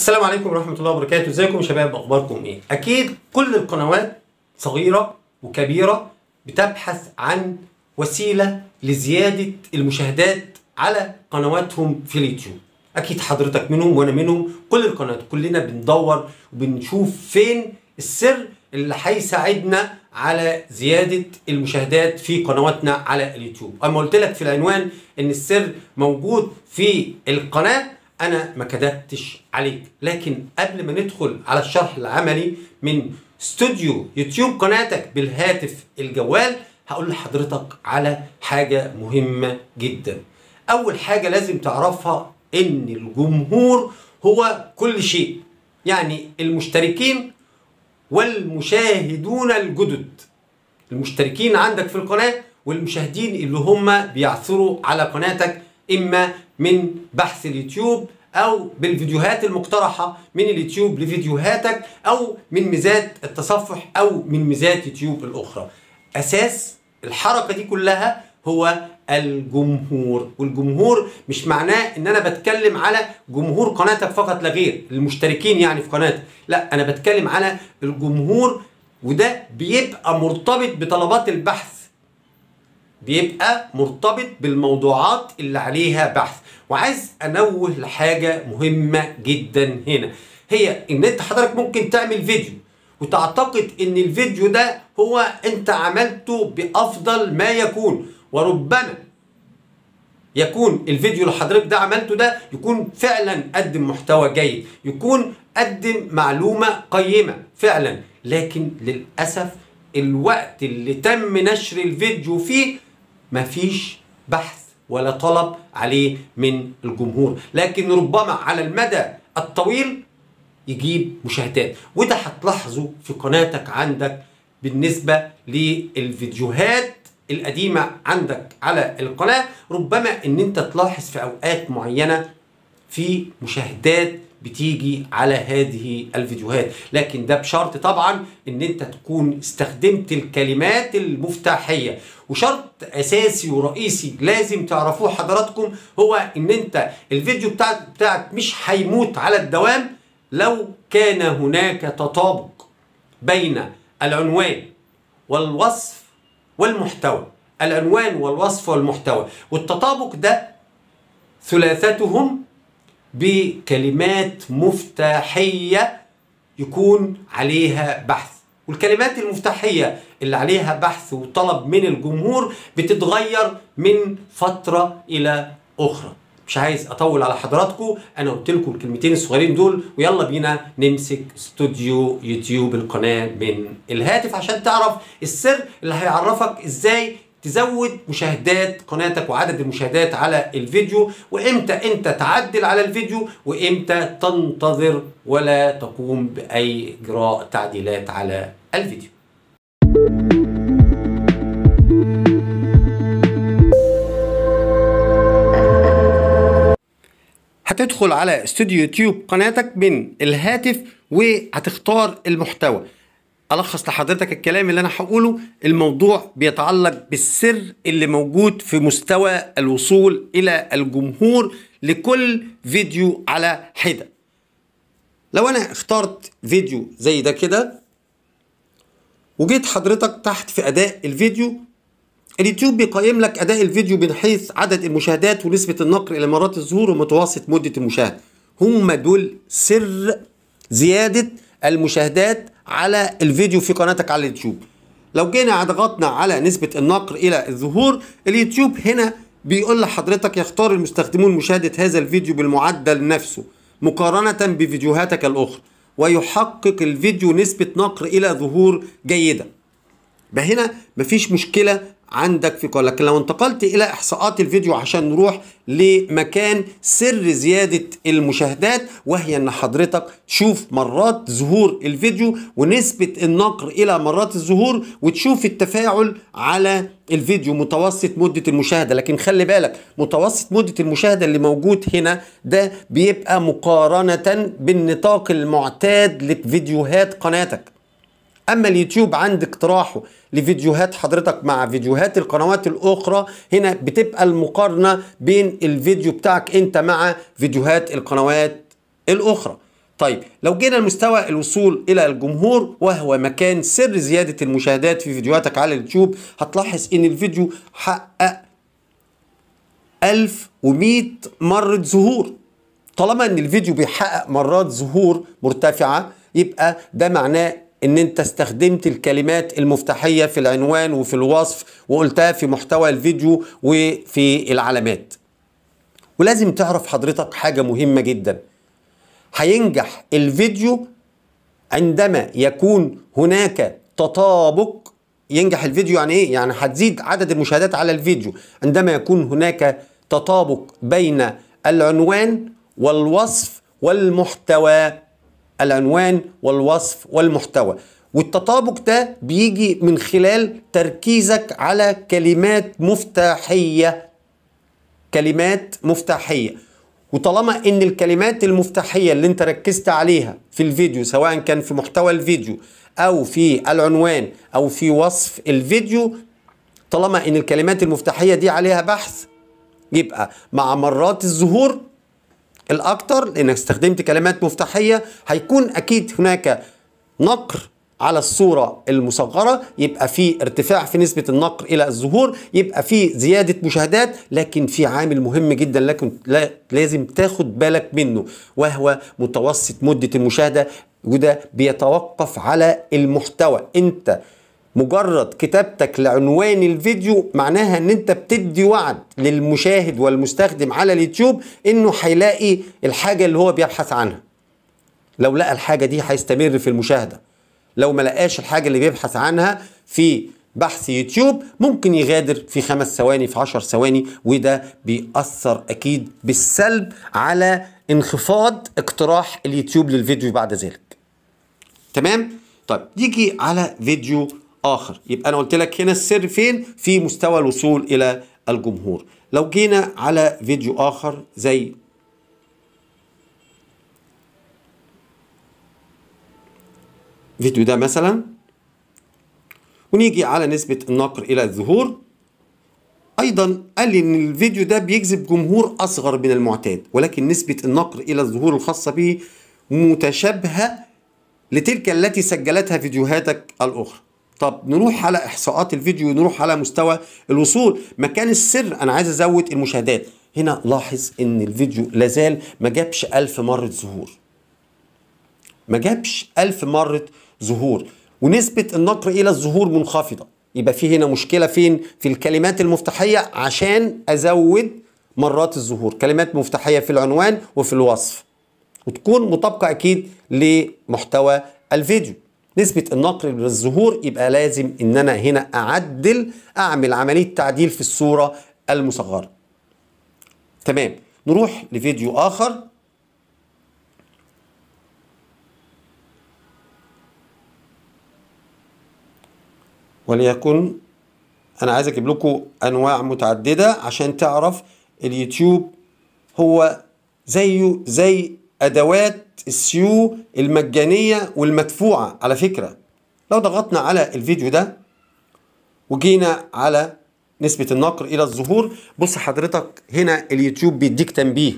السلام عليكم ورحمه الله وبركاته ازيكم يا شباب اخباركم ايه اكيد كل القنوات صغيره وكبيره بتبحث عن وسيله لزياده المشاهدات على قنواتهم في اليوتيوب اكيد حضرتك منهم وانا منهم كل القنوات كلنا بندور وبنشوف فين السر اللي هيساعدنا على زيادة المشاهدات في قنواتنا على اليوتيوب أما قلت لك في العنوان إن السر موجود في القناة انا ما كدبتش عليك لكن قبل ما ندخل على الشرح العملي من استوديو يوتيوب قناتك بالهاتف الجوال هقول لحضرتك على حاجه مهمه جدا اول حاجه لازم تعرفها ان الجمهور هو كل شيء يعني المشتركين والمشاهدون الجدد المشتركين عندك في القناه والمشاهدين اللي هم بيعثروا على قناتك إما من بحث اليوتيوب أو بالفيديوهات المقترحة من اليوتيوب لفيديوهاتك أو من ميزات التصفح أو من ميزات يوتيوب الأخرى أساس الحركة دي كلها هو الجمهور والجمهور مش معناه ان انا بتكلم على جمهور قناتك فقط لا غير المشتركين يعني في قناتك لا انا بتكلم على الجمهور وده بيبقى مرتبط بطلبات البحث بيبقى مرتبط بالموضوعات اللي عليها بحث وعايز انوه لحاجه مهمه جدا هنا هي ان انت حضرتك ممكن تعمل فيديو وتعتقد ان الفيديو ده هو انت عملته بافضل ما يكون وربما يكون الفيديو اللي حضرتك ده عملته ده يكون فعلا قدم محتوى جيد يكون قدم معلومه قيمه فعلا لكن للاسف الوقت اللي تم نشر الفيديو فيه مفيش بحث ولا طلب عليه من الجمهور لكن ربما على المدى الطويل يجيب مشاهدات وده هتلاحظه في قناتك عندك بالنسبة للفيديوهات القديمة عندك على القناة ربما ان انت تلاحظ في اوقات معينة في مشاهدات بتيجي على هذه الفيديوهات لكن ده بشرط طبعا ان انت تكون استخدمت الكلمات المفتاحية وشرط اساسي ورئيسي لازم تعرفوه حضراتكم هو ان انت الفيديو بتاعك, بتاعك مش هيموت على الدوام لو كان هناك تطابق بين العنوان والوصف والمحتوى العنوان والوصف والمحتوى والتطابق ده ثلاثتهم بكلمات مفتاحية يكون عليها بحث والكلمات المفتاحية اللي عليها بحث وطلب من الجمهور بتتغير من فترة إلى أخرى مش عايز أطول على حضراتكم أنا قلت لكم الكلمتين الصغيرين دول ويلا بينا نمسك استوديو يوتيوب القناة من الهاتف عشان تعرف السر اللي هيعرفك إزاي تزود مشاهدات قناتك وعدد المشاهدات على الفيديو وامتى انت تعدل على الفيديو وامتى تنتظر ولا تقوم باي اجراء تعديلات على الفيديو هتدخل على استوديو يوتيوب قناتك من الهاتف وهتختار المحتوى الخص لحضرتك الكلام اللي انا هقوله الموضوع بيتعلق بالسر اللي موجود في مستوى الوصول الى الجمهور لكل فيديو على حده لو انا اخترت فيديو زي ده كده وجيت حضرتك تحت في اداء الفيديو اليوتيوب بيقيم لك اداء الفيديو من حيث عدد المشاهدات ونسبه النقر الى مرات الظهور ومتوسط مده المشاهده هم دول سر زياده المشاهدات على الفيديو في قناتك على اليوتيوب لو جينا ضغطنا على نسبة النقر إلى الظهور اليوتيوب هنا بيقول لحضرتك يختار المستخدمون مشاهدة هذا الفيديو بالمعدل نفسه مقارنة بفيديوهاتك الأخرى ويحقق الفيديو نسبة نقر إلى ظهور جيدة بهنا مفيش مشكلة عندك في قوة لكن لو انتقلت إلى إحصاءات الفيديو عشان نروح لمكان سر زيادة المشاهدات وهي أن حضرتك تشوف مرات ظهور الفيديو ونسبة النقر إلى مرات الظهور وتشوف التفاعل على الفيديو متوسط مدة المشاهدة لكن خلي بالك متوسط مدة المشاهدة اللي موجود هنا ده بيبقى مقارنة بالنطاق المعتاد لفيديوهات قناتك اما اليوتيوب عند اقتراحه لفيديوهات حضرتك مع فيديوهات القنوات الاخرى هنا بتبقى المقارنه بين الفيديو بتاعك انت مع فيديوهات القنوات الاخرى طيب لو جينا لمستوى الوصول الى الجمهور وهو مكان سر زياده المشاهدات في فيديوهاتك على اليوتيوب هتلاحظ ان الفيديو حقق 1100 مره ظهور طالما ان الفيديو بيحقق مرات ظهور مرتفعه يبقى ده معناه ان انت استخدمت الكلمات المفتاحية في العنوان وفي الوصف وقلتها في محتوى الفيديو وفي العلامات ولازم تعرف حضرتك حاجة مهمة جدا هينجح الفيديو عندما يكون هناك تطابق ينجح الفيديو يعني ايه؟ يعني هتزيد عدد المشاهدات على الفيديو عندما يكون هناك تطابق بين العنوان والوصف والمحتوى العنوان والوصف والمحتوى والتطابق ده بيجي من خلال تركيزك على كلمات مفتاحية كلمات مفتاحية وطالما ان الكلمات المفتاحية اللي انت ركزت عليها في الفيديو سواء كان في محتوى الفيديو او في العنوان او في وصف الفيديو طالما ان الكلمات المفتاحية دي عليها بحث يبقى مع مرات الظهور الاكتر لانك استخدمت كلمات مفتاحيه هيكون اكيد هناك نقر على الصورة المصغرة يبقى في ارتفاع في نسبة النقر إلى الظهور يبقى في زيادة مشاهدات لكن في عامل مهم جدا لكن لازم تاخد بالك منه وهو متوسط مدة المشاهدة وده بيتوقف على المحتوى انت مجرد كتابتك لعنوان الفيديو معناها ان انت بتدي وعد للمشاهد والمستخدم على اليوتيوب انه هيلاقي الحاجه اللي هو بيبحث عنها لو لقى الحاجه دي هيستمر في المشاهده لو ما لقاش الحاجه اللي بيبحث عنها في بحث يوتيوب ممكن يغادر في خمس ثواني في عشر ثواني وده بيأثر أكيد بالسلب على انخفاض اقتراح اليوتيوب للفيديو بعد ذلك تمام؟ طيب نيجي على فيديو آخر يبقى أنا قلت لك هنا السر فين في مستوى الوصول إلى الجمهور لو جينا على فيديو آخر زي فيديو ده مثلا ونيجي على نسبة النقر إلى الظهور أيضا قال لي إن الفيديو ده بيجذب جمهور أصغر من المعتاد ولكن نسبة النقر إلى الظهور الخاصة به متشابهة لتلك التي سجلتها فيديوهاتك الأخرى طب نروح على احصاءات الفيديو نروح على مستوى الوصول مكان السر انا عايز ازود المشاهدات هنا لاحظ ان الفيديو لازال ما جابش ألف مرة ظهور ما جابش ألف مرة ظهور ونسبة النقر إلى الظهور منخفضة يبقى في هنا مشكلة فين في الكلمات المفتاحية عشان أزود مرات الظهور كلمات مفتاحية في العنوان وفي الوصف وتكون مطابقة أكيد لمحتوى الفيديو نسبه النقل للظهور يبقى لازم ان انا هنا اعدل اعمل عمليه تعديل في الصوره المصغره تمام نروح لفيديو اخر وليكن انا عايز اجيب لكم انواع متعدده عشان تعرف اليوتيوب هو زيه زي ادوات السيو المجانيه والمدفوعه على فكره لو ضغطنا على الفيديو ده وجينا على نسبه النقر الى الظهور بص حضرتك هنا اليوتيوب بيديك تنبيه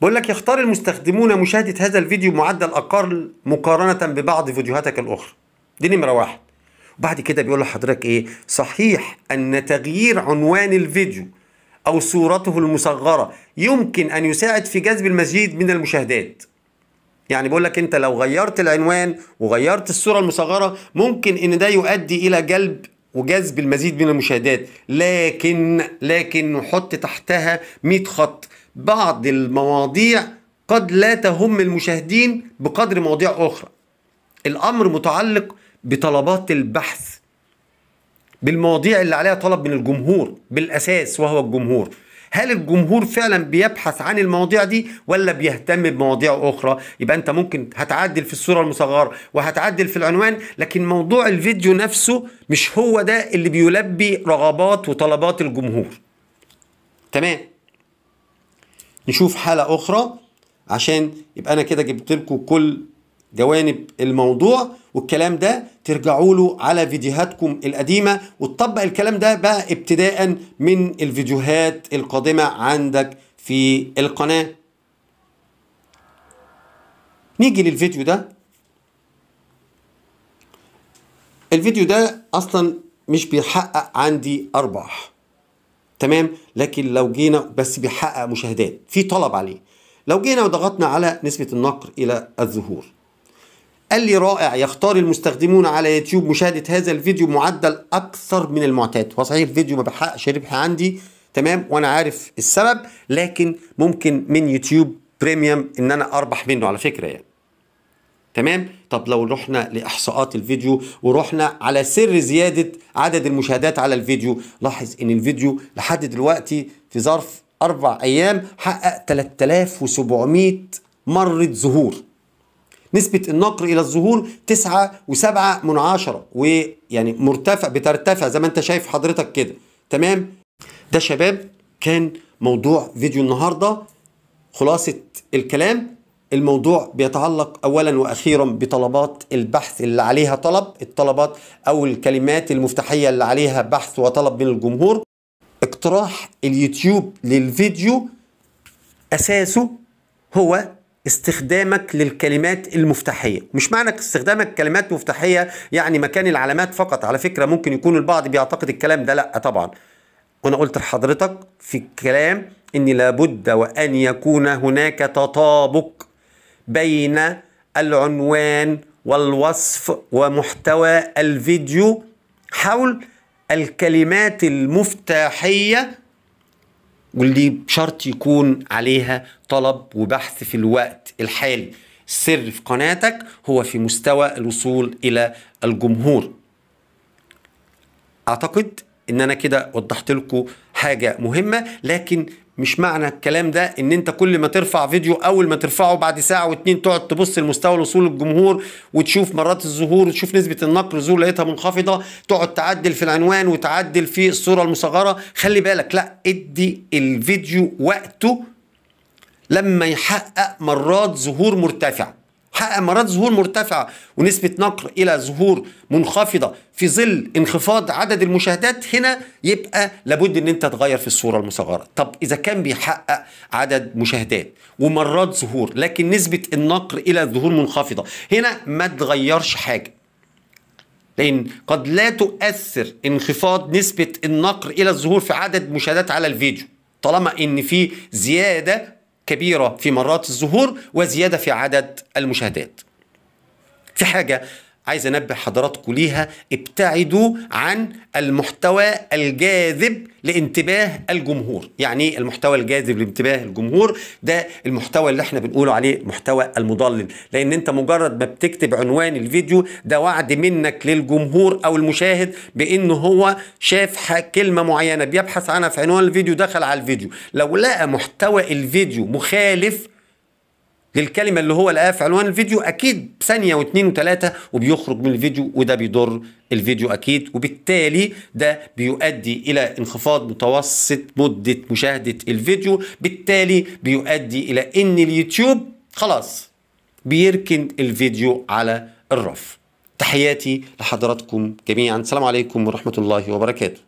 بقول لك يختار المستخدمون مشاهده هذا الفيديو معدل اقل مقارنه ببعض فيديوهاتك الاخرى دي نمره واحد وبعد كده بيقول لحضرتك ايه صحيح ان تغيير عنوان الفيديو أو صورته المصغرة يمكن أن يساعد في جذب المزيد من المشاهدات يعني بقول لك أنت لو غيرت العنوان وغيرت الصورة المصغرة ممكن أن ده يؤدي إلى جلب وجذب المزيد من المشاهدات لكن لكن نحط تحتها 100 خط بعض المواضيع قد لا تهم المشاهدين بقدر مواضيع أخرى الأمر متعلق بطلبات البحث بالمواضيع اللي عليها طلب من الجمهور بالاساس وهو الجمهور هل الجمهور فعلا بيبحث عن المواضيع دي ولا بيهتم بمواضيع اخرى يبقى انت ممكن هتعدل في الصوره المصغره وهتعدل في العنوان لكن موضوع الفيديو نفسه مش هو ده اللي بيلبي رغبات وطلبات الجمهور تمام نشوف حاله اخرى عشان يبقى انا كده جبت لكم كل جوانب الموضوع والكلام ده ترجعوا له على فيديوهاتكم القديمه وتطبق الكلام ده بقى ابتداء من الفيديوهات القادمه عندك في القناه نيجي للفيديو ده الفيديو ده اصلا مش بيحقق عندي ارباح تمام لكن لو جينا بس بيحقق مشاهدات في طلب عليه لو جينا وضغطنا على نسبه النقر الى الظهور قال لي رائع يختار المستخدمون على يوتيوب مشاهدة هذا الفيديو معدل أكثر من المعتاد وصحيح الفيديو ما بحقش ربح عندي تمام وأنا عارف السبب لكن ممكن من يوتيوب بريميوم إن أنا أربح منه على فكرة يعني تمام طب لو رحنا لاحصاءات الفيديو ورحنا على سر زياده عدد المشاهدات على الفيديو لاحظ ان الفيديو لحد دلوقتي في ظرف اربع ايام حقق 3700 مره ظهور نسبة النقر إلى الظهور تسعة وسبعة من عشرة ويعني مرتفع بترتفع زي ما أنت شايف حضرتك كده تمام ده شباب كان موضوع فيديو النهاردة خلاصة الكلام الموضوع بيتعلق اولا واخيرا بطلبات البحث اللي عليها طلب الطلبات او الكلمات المفتاحيه اللي عليها بحث وطلب من الجمهور اقتراح اليوتيوب للفيديو اساسه هو استخدامك للكلمات المفتاحيه مش معنى استخدامك كلمات مفتاحيه يعني مكان العلامات فقط على فكره ممكن يكون البعض بيعتقد الكلام ده لا طبعا وانا قلت لحضرتك في الكلام ان لابد وان يكون هناك تطابق بين العنوان والوصف ومحتوى الفيديو حول الكلمات المفتاحيه واللي بشرط يكون عليها طلب وبحث في الوقت الحالي السر في قناتك هو في مستوى الوصول إلى الجمهور أعتقد إن أنا كده وضحت لكم حاجة مهمة لكن مش معنى الكلام ده ان انت كل ما ترفع فيديو اول ما ترفعه بعد ساعه واتنين تقعد تبص لمستوى الوصول الجمهور وتشوف مرات الظهور وتشوف نسبه النقر ظهور لقيتها منخفضه تقعد تعدل في العنوان وتعدل في الصوره المصغره خلي بالك لا ادي الفيديو وقته لما يحقق مرات ظهور مرتفعه حقق مرات ظهور مرتفعة ونسبة نقر إلى ظهور منخفضة في ظل انخفاض عدد المشاهدات هنا يبقى لابد ان انت تغير في الصورة المصغرة طب اذا كان بيحقق عدد مشاهدات ومرات ظهور لكن نسبة النقر الى ظهور منخفضة هنا ما تغيرش حاجة لأن قد لا تؤثر انخفاض نسبة النقر إلى الظهور في عدد مشاهدات على الفيديو طالما إن في زيادة كبيرة في مرات الظهور وزيادة في عدد المشاهدات في حاجة عايز انبه حضراتكم ليها ابتعدوا عن المحتوى الجاذب لانتباه الجمهور يعني ايه المحتوى الجاذب لانتباه الجمهور ده المحتوى اللي احنا بنقول عليه محتوى المضلل لان انت مجرد ما بتكتب عنوان الفيديو ده وعد منك للجمهور او المشاهد بان هو شاف كلمه معينه بيبحث عنها في عنوان الفيديو دخل على الفيديو لو لقى محتوى الفيديو مخالف للكلمه اللي هو لقاها في عنوان الفيديو اكيد ثانيه واثنين وثلاثه وبيخرج من الفيديو وده بيضر الفيديو اكيد وبالتالي ده بيؤدي الى انخفاض متوسط مده مشاهده الفيديو بالتالي بيؤدي الى ان اليوتيوب خلاص بيركن الفيديو على الرف تحياتي لحضراتكم جميعا السلام عليكم ورحمه الله وبركاته